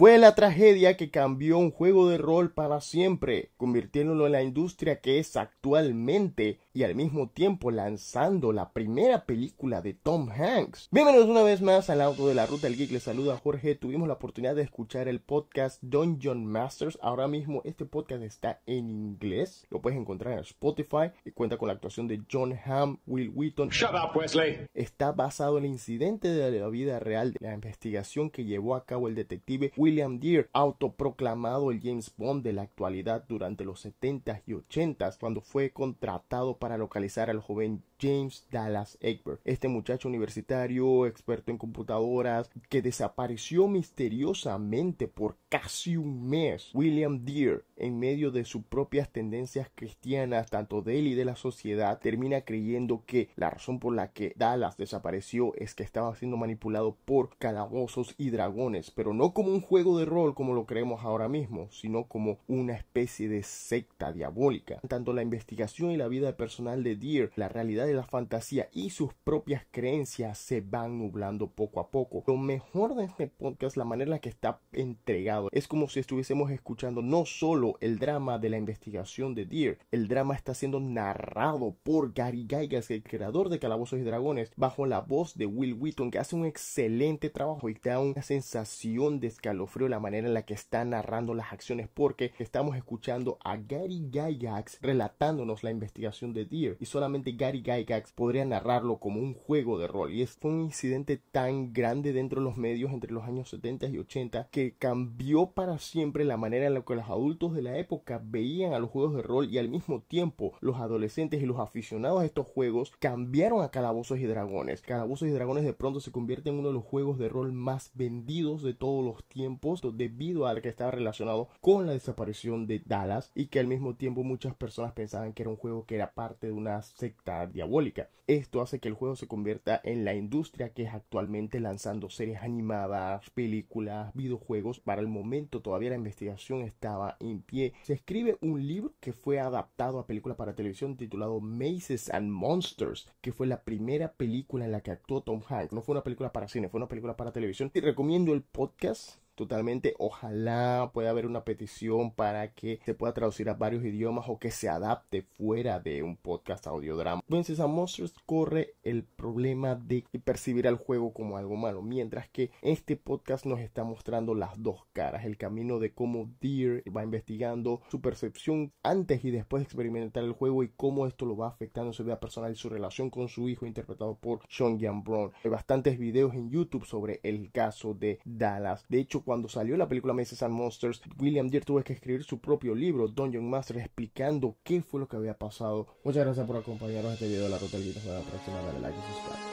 Fue la tragedia que cambió un juego de rol para siempre, convirtiéndolo en la industria que es actualmente y al mismo tiempo lanzando la primera película de Tom Hanks. Bienvenidos una vez más al auto de la ruta del geek, le saluda Jorge, tuvimos la oportunidad de escuchar el podcast Dungeon Masters, ahora mismo este podcast está en inglés, lo puedes encontrar en Spotify y cuenta con la actuación de John Hamm, Will Wheaton. Shut up, Wesley. Está basado en el incidente de la vida real de la investigación que llevó a cabo el detective William Deere, autoproclamado el James Bond de la actualidad durante los 70s y 80s, cuando fue contratado para localizar al joven James Dallas Egbert, este muchacho universitario, experto en computadoras, que desapareció misteriosamente por casi un mes. William Deere, en medio de sus propias tendencias cristianas, tanto de él y de la sociedad, termina creyendo que la razón por la que Dallas desapareció es que estaba siendo manipulado por calabozos y dragones, pero no como un juez juego de rol como lo creemos ahora mismo, sino como una especie de secta diabólica. Tanto la investigación y la vida personal de Deer, la realidad de la fantasía y sus propias creencias se van nublando poco a poco. Lo mejor de este podcast, la manera en la que está entregado, es como si estuviésemos escuchando no solo el drama de la investigación de Deer, el drama está siendo narrado por Gary Gaigas, el creador de Calabozos y Dragones, bajo la voz de Will Wheaton, que hace un excelente trabajo y te da una sensación de escalofríos la manera en la que está narrando las acciones porque estamos escuchando a Gary Gygax relatándonos la investigación de Deer y solamente Gary Gygax podría narrarlo como un juego de rol y es, un incidente tan grande dentro de los medios entre los años 70 y 80 que cambió para siempre la manera en la que los adultos de la época veían a los juegos de rol y al mismo tiempo los adolescentes y los aficionados a estos juegos cambiaron a Calabozos y Dragones. Calabozos y Dragones de pronto se convierte en uno de los juegos de rol más vendidos de todos los tiempos debido al que estaba relacionado con la desaparición de Dallas y que al mismo tiempo muchas personas pensaban que era un juego que era parte de una secta diabólica. Esto hace que el juego se convierta en la industria que es actualmente lanzando series animadas, películas, videojuegos. Para el momento todavía la investigación estaba en pie. Se escribe un libro que fue adaptado a película para televisión titulado Maces and Monsters, que fue la primera película en la que actuó Tom Hanks. No fue una película para cine, fue una película para televisión. Te recomiendo el podcast totalmente. Ojalá pueda haber una petición para que se pueda traducir a varios idiomas o que se adapte fuera de un podcast audiodrama. Princess and Monsters corre el problema de percibir al juego como algo malo, mientras que este podcast nos está mostrando las dos caras, el camino de cómo Deer va investigando su percepción antes y después de experimentar el juego y cómo esto lo va afectando en su vida personal y su relación con su hijo interpretado por Sean Jan Brown. Hay bastantes videos en YouTube sobre el caso de Dallas. De hecho, cuando salió la película Maces and Monsters, William Deere tuvo que escribir su propio libro, Dungeon Master, explicando qué fue lo que había pasado. Muchas gracias por acompañarnos en este video de la Ruta Hasta la próxima, dale like y suscríbete.